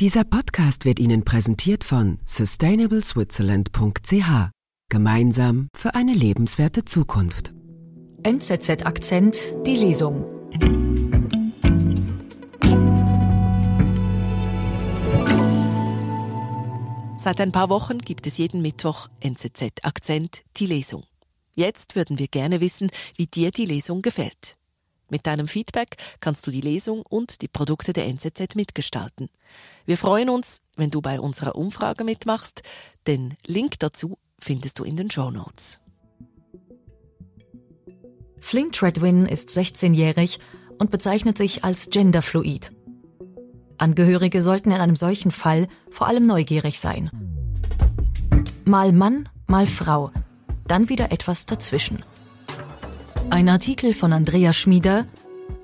Dieser Podcast wird Ihnen präsentiert von sustainableswitzerland.ch. Gemeinsam für eine lebenswerte Zukunft. NZZ Akzent, die Lesung. Seit ein paar Wochen gibt es jeden Mittwoch NZZ Akzent, die Lesung. Jetzt würden wir gerne wissen, wie dir die Lesung gefällt. Mit deinem Feedback kannst du die Lesung und die Produkte der NZZ mitgestalten. Wir freuen uns, wenn du bei unserer Umfrage mitmachst. Den Link dazu findest du in den Show Notes. Flink Treadwin ist 16-jährig und bezeichnet sich als genderfluid. Angehörige sollten in einem solchen Fall vor allem neugierig sein. Mal Mann, mal Frau, dann wieder etwas dazwischen. Ein Artikel von Andrea Schmieder,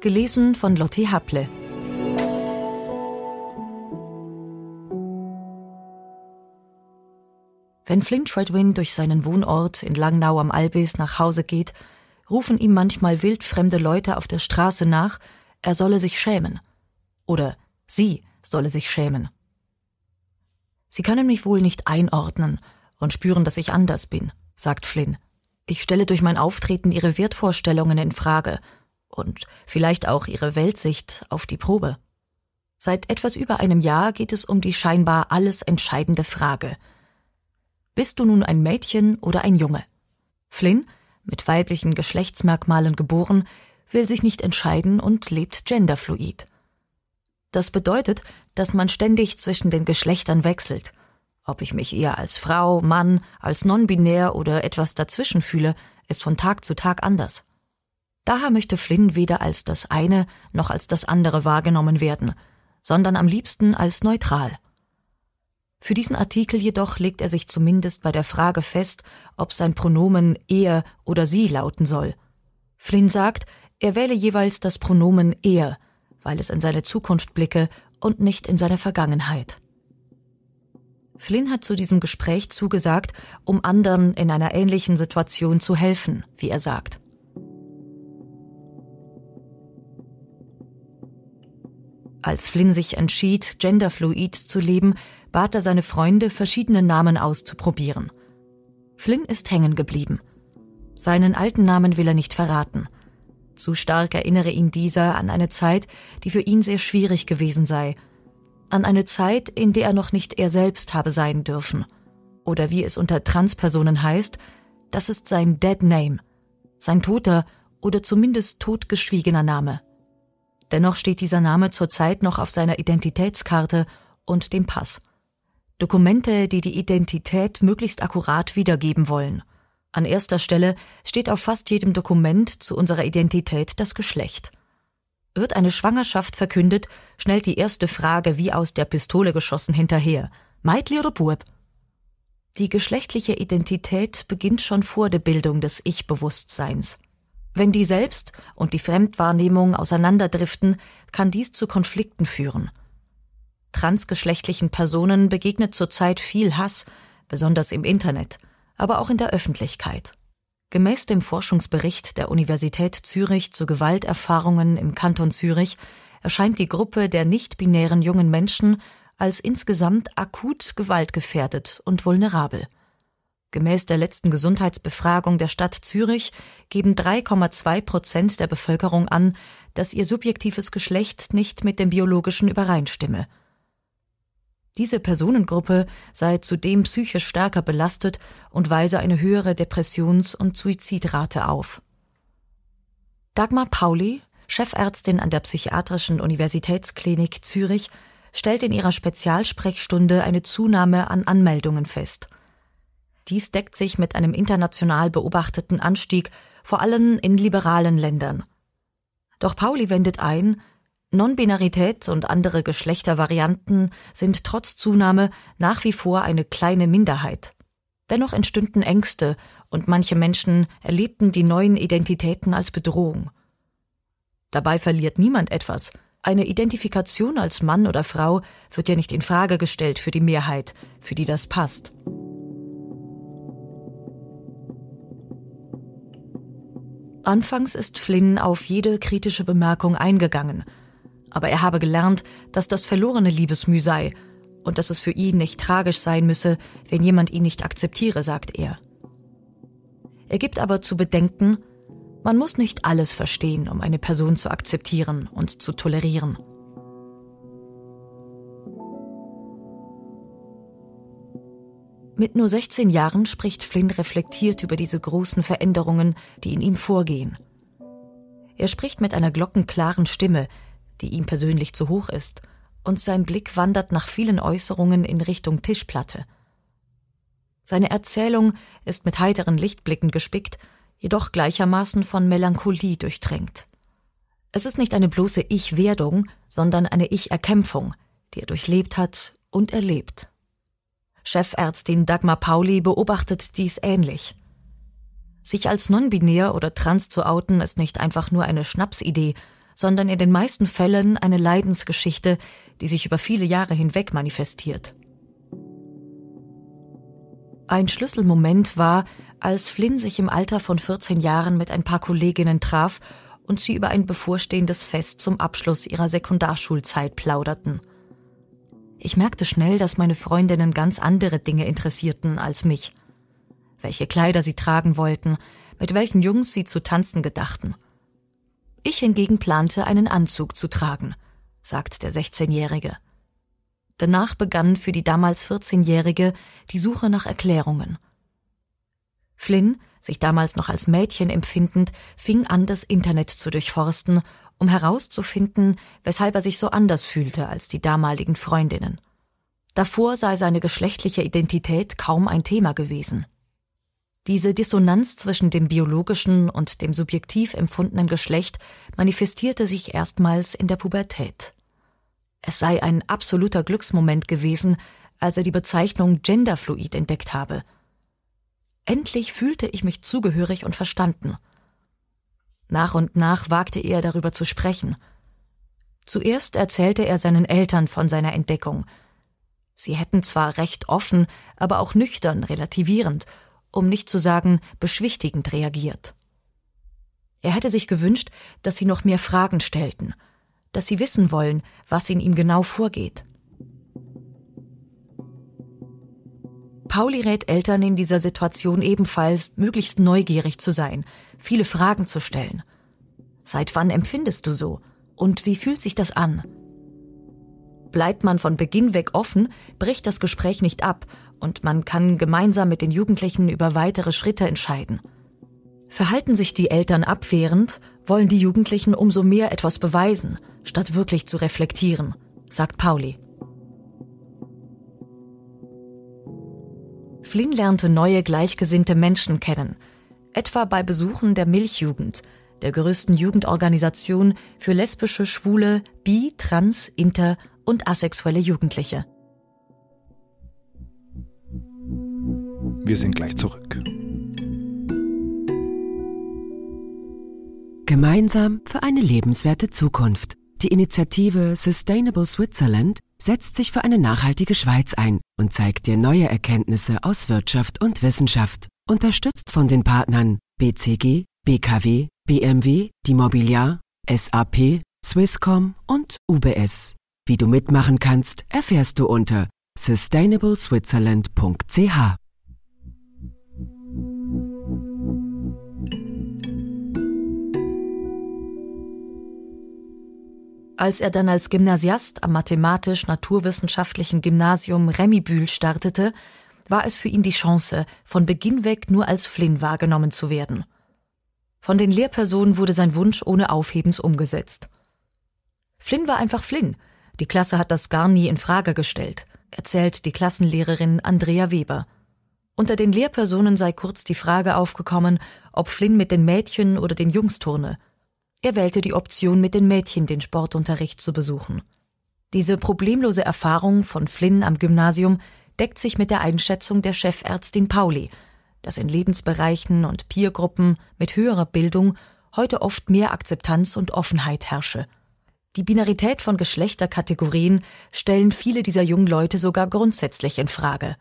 gelesen von Lotte Haple. Wenn Flint Redwin durch seinen Wohnort in Langnau am Albis nach Hause geht, rufen ihm manchmal wildfremde Leute auf der Straße nach, er solle sich schämen. Oder sie solle sich schämen. Sie können mich wohl nicht einordnen und spüren, dass ich anders bin, sagt Flynn. Ich stelle durch mein Auftreten ihre Wertvorstellungen in Frage und vielleicht auch ihre Weltsicht auf die Probe. Seit etwas über einem Jahr geht es um die scheinbar alles entscheidende Frage. Bist du nun ein Mädchen oder ein Junge? Flynn, mit weiblichen Geschlechtsmerkmalen geboren, will sich nicht entscheiden und lebt genderfluid. Das bedeutet, dass man ständig zwischen den Geschlechtern wechselt – ob ich mich eher als Frau, Mann, als nonbinär oder etwas dazwischen fühle, ist von Tag zu Tag anders. Daher möchte Flynn weder als das eine noch als das andere wahrgenommen werden, sondern am liebsten als neutral. Für diesen Artikel jedoch legt er sich zumindest bei der Frage fest, ob sein Pronomen er oder sie lauten soll. Flynn sagt, er wähle jeweils das Pronomen er, weil es in seine Zukunft blicke und nicht in seine Vergangenheit. Flynn hat zu diesem Gespräch zugesagt, um anderen in einer ähnlichen Situation zu helfen, wie er sagt. Als Flynn sich entschied, genderfluid zu leben, bat er seine Freunde, verschiedene Namen auszuprobieren. Flynn ist hängen geblieben. Seinen alten Namen will er nicht verraten. Zu stark erinnere ihn dieser an eine Zeit, die für ihn sehr schwierig gewesen sei – an eine Zeit, in der er noch nicht er selbst habe sein dürfen. Oder wie es unter Transpersonen heißt, das ist sein Dead Name, sein toter oder zumindest totgeschwiegener Name. Dennoch steht dieser Name zurzeit noch auf seiner Identitätskarte und dem Pass. Dokumente, die die Identität möglichst akkurat wiedergeben wollen. An erster Stelle steht auf fast jedem Dokument zu unserer Identität das Geschlecht. Wird eine Schwangerschaft verkündet, schnellt die erste Frage wie aus der Pistole geschossen hinterher. Meitli oder Bub? Die geschlechtliche Identität beginnt schon vor der Bildung des Ich-Bewusstseins. Wenn die Selbst- und die Fremdwahrnehmung auseinanderdriften, kann dies zu Konflikten führen. Transgeschlechtlichen Personen begegnet zurzeit viel Hass, besonders im Internet, aber auch in der Öffentlichkeit. Gemäß dem Forschungsbericht der Universität Zürich zu Gewalterfahrungen im Kanton Zürich erscheint die Gruppe der nicht-binären jungen Menschen als insgesamt akut gewaltgefährdet und vulnerabel. Gemäß der letzten Gesundheitsbefragung der Stadt Zürich geben 3,2 Prozent der Bevölkerung an, dass ihr subjektives Geschlecht nicht mit dem biologischen übereinstimme. Diese Personengruppe sei zudem psychisch stärker belastet und weise eine höhere Depressions- und Suizidrate auf. Dagmar Pauli, Chefärztin an der Psychiatrischen Universitätsklinik Zürich, stellt in ihrer Spezialsprechstunde eine Zunahme an Anmeldungen fest. Dies deckt sich mit einem international beobachteten Anstieg, vor allem in liberalen Ländern. Doch Pauli wendet ein, Nonbinarität und andere Geschlechtervarianten sind trotz Zunahme nach wie vor eine kleine Minderheit. Dennoch entstünden Ängste und manche Menschen erlebten die neuen Identitäten als Bedrohung. Dabei verliert niemand etwas. Eine Identifikation als Mann oder Frau wird ja nicht in Frage gestellt für die Mehrheit, für die das passt. Anfangs ist Flynn auf jede kritische Bemerkung eingegangen – aber er habe gelernt, dass das verlorene Liebesmüh sei und dass es für ihn nicht tragisch sein müsse, wenn jemand ihn nicht akzeptiere, sagt er. Er gibt aber zu bedenken, man muss nicht alles verstehen, um eine Person zu akzeptieren und zu tolerieren. Mit nur 16 Jahren spricht Flynn reflektiert über diese großen Veränderungen, die in ihm vorgehen. Er spricht mit einer glockenklaren Stimme, die ihm persönlich zu hoch ist, und sein Blick wandert nach vielen Äußerungen in Richtung Tischplatte. Seine Erzählung ist mit heiteren Lichtblicken gespickt, jedoch gleichermaßen von Melancholie durchtränkt. Es ist nicht eine bloße Ich-Werdung, sondern eine Ich-Erkämpfung, die er durchlebt hat und erlebt. Chefärztin Dagmar Pauli beobachtet dies ähnlich. Sich als non-binär oder trans zu outen ist nicht einfach nur eine Schnapsidee, sondern in den meisten Fällen eine Leidensgeschichte, die sich über viele Jahre hinweg manifestiert. Ein Schlüsselmoment war, als Flynn sich im Alter von 14 Jahren mit ein paar Kolleginnen traf und sie über ein bevorstehendes Fest zum Abschluss ihrer Sekundarschulzeit plauderten. Ich merkte schnell, dass meine Freundinnen ganz andere Dinge interessierten als mich. Welche Kleider sie tragen wollten, mit welchen Jungs sie zu tanzen gedachten – ich hingegen plante, einen Anzug zu tragen, sagt der 16-Jährige. Danach begann für die damals 14-Jährige die Suche nach Erklärungen. Flynn, sich damals noch als Mädchen empfindend, fing an, das Internet zu durchforsten, um herauszufinden, weshalb er sich so anders fühlte als die damaligen Freundinnen. Davor sei seine geschlechtliche Identität kaum ein Thema gewesen. Diese Dissonanz zwischen dem biologischen und dem subjektiv empfundenen Geschlecht manifestierte sich erstmals in der Pubertät. Es sei ein absoluter Glücksmoment gewesen, als er die Bezeichnung Genderfluid entdeckt habe. Endlich fühlte ich mich zugehörig und verstanden. Nach und nach wagte er darüber zu sprechen. Zuerst erzählte er seinen Eltern von seiner Entdeckung. Sie hätten zwar recht offen, aber auch nüchtern, relativierend um nicht zu sagen beschwichtigend reagiert. Er hätte sich gewünscht, dass sie noch mehr Fragen stellten, dass sie wissen wollen, was in ihm genau vorgeht. Pauli rät Eltern in dieser Situation ebenfalls, möglichst neugierig zu sein, viele Fragen zu stellen. Seit wann empfindest du so? Und wie fühlt sich das an? Bleibt man von Beginn weg offen, bricht das Gespräch nicht ab und man kann gemeinsam mit den Jugendlichen über weitere Schritte entscheiden. Verhalten sich die Eltern abwehrend, wollen die Jugendlichen umso mehr etwas beweisen, statt wirklich zu reflektieren, sagt Pauli. Flynn lernte neue gleichgesinnte Menschen kennen, etwa bei Besuchen der Milchjugend, der größten Jugendorganisation für lesbische, schwule, bi, trans, inter und asexuelle Jugendliche. Wir sind gleich zurück. Gemeinsam für eine lebenswerte Zukunft. Die Initiative Sustainable Switzerland setzt sich für eine nachhaltige Schweiz ein und zeigt dir neue Erkenntnisse aus Wirtschaft und Wissenschaft. Unterstützt von den Partnern BCG, BKW, BMW, die Mobiliar, SAP, Swisscom und UBS. Wie du mitmachen kannst, erfährst du unter sustainableswitzerland.ch. Als er dann als Gymnasiast am mathematisch-naturwissenschaftlichen Gymnasium Remibühl startete, war es für ihn die Chance, von Beginn weg nur als Flynn wahrgenommen zu werden. Von den Lehrpersonen wurde sein Wunsch ohne Aufhebens umgesetzt. Flynn war einfach Flynn. Die Klasse hat das gar nie in Frage gestellt, erzählt die Klassenlehrerin Andrea Weber. Unter den Lehrpersonen sei kurz die Frage aufgekommen, ob Flynn mit den Mädchen oder den Jungs turne. Er wählte die Option, mit den Mädchen den Sportunterricht zu besuchen. Diese problemlose Erfahrung von Flynn am Gymnasium deckt sich mit der Einschätzung der Chefärztin Pauli, dass in Lebensbereichen und Peergruppen mit höherer Bildung heute oft mehr Akzeptanz und Offenheit herrsche. Die Binarität von Geschlechterkategorien stellen viele dieser jungen Leute sogar grundsätzlich in Frage.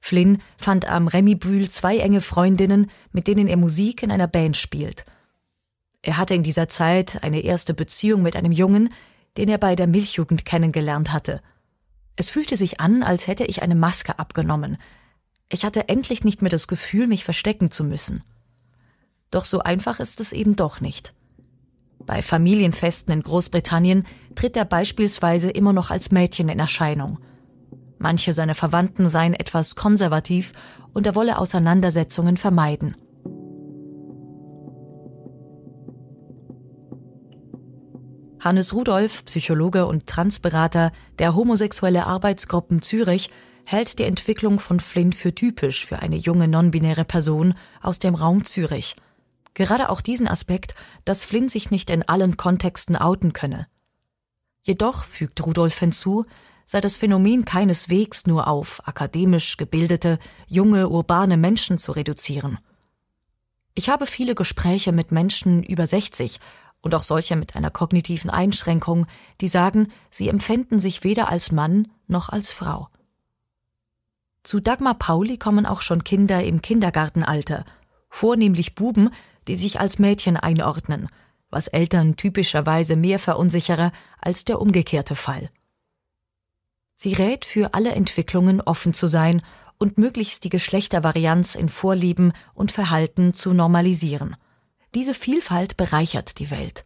Flynn fand am Remy Brühl zwei enge Freundinnen, mit denen er Musik in einer Band spielt – er hatte in dieser Zeit eine erste Beziehung mit einem Jungen, den er bei der Milchjugend kennengelernt hatte. Es fühlte sich an, als hätte ich eine Maske abgenommen. Ich hatte endlich nicht mehr das Gefühl, mich verstecken zu müssen. Doch so einfach ist es eben doch nicht. Bei Familienfesten in Großbritannien tritt er beispielsweise immer noch als Mädchen in Erscheinung. Manche seiner Verwandten seien etwas konservativ und er wolle Auseinandersetzungen vermeiden. Hannes Rudolf, Psychologe und Transberater der Homosexuelle Arbeitsgruppen Zürich, hält die Entwicklung von Flynn für typisch für eine junge nonbinäre Person aus dem Raum Zürich. Gerade auch diesen Aspekt, dass Flynn sich nicht in allen Kontexten outen könne. Jedoch, fügt Rudolf hinzu, sei das Phänomen keineswegs nur auf akademisch gebildete, junge, urbane Menschen zu reduzieren. Ich habe viele Gespräche mit Menschen über 60 und auch solcher mit einer kognitiven Einschränkung, die sagen, sie empfänden sich weder als Mann noch als Frau. Zu Dagmar Pauli kommen auch schon Kinder im Kindergartenalter, vornehmlich Buben, die sich als Mädchen einordnen, was Eltern typischerweise mehr verunsichere als der umgekehrte Fall. Sie rät, für alle Entwicklungen offen zu sein und möglichst die Geschlechtervarianz in Vorlieben und Verhalten zu normalisieren. Diese Vielfalt bereichert die Welt.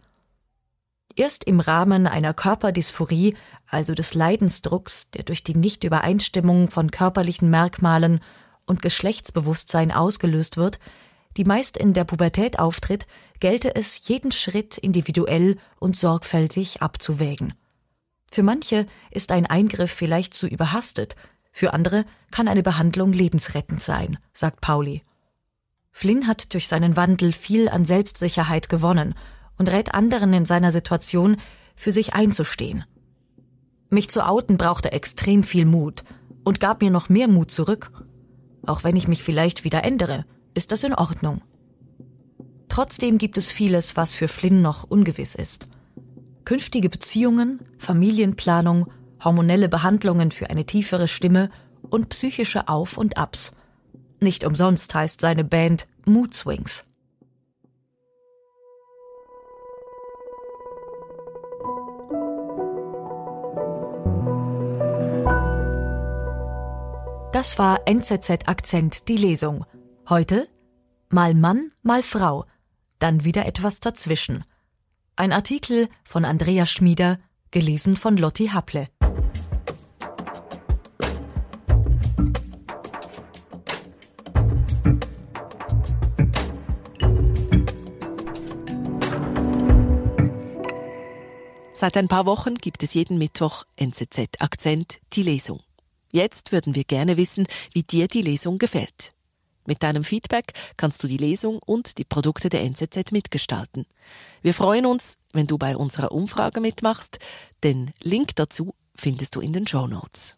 Erst im Rahmen einer Körperdysphorie, also des Leidensdrucks, der durch die Nichtübereinstimmung von körperlichen Merkmalen und Geschlechtsbewusstsein ausgelöst wird, die meist in der Pubertät auftritt, gelte es, jeden Schritt individuell und sorgfältig abzuwägen. Für manche ist ein Eingriff vielleicht zu überhastet, für andere kann eine Behandlung lebensrettend sein, sagt Pauli. Flynn hat durch seinen Wandel viel an Selbstsicherheit gewonnen und rät anderen in seiner Situation, für sich einzustehen. Mich zu outen brauchte extrem viel Mut und gab mir noch mehr Mut zurück. Auch wenn ich mich vielleicht wieder ändere, ist das in Ordnung. Trotzdem gibt es vieles, was für Flynn noch ungewiss ist. Künftige Beziehungen, Familienplanung, hormonelle Behandlungen für eine tiefere Stimme und psychische Auf und Abs – nicht umsonst heißt seine Band Mood Swings. Das war NZZ Akzent die Lesung. Heute mal Mann, mal Frau, dann wieder etwas dazwischen. Ein Artikel von Andrea Schmieder, gelesen von Lotti Haple. Seit ein paar Wochen gibt es jeden Mittwoch NZZ Akzent die Lesung. Jetzt würden wir gerne wissen, wie dir die Lesung gefällt. Mit deinem Feedback kannst du die Lesung und die Produkte der NZZ mitgestalten. Wir freuen uns, wenn du bei unserer Umfrage mitmachst. Den Link dazu findest du in den Show Notes.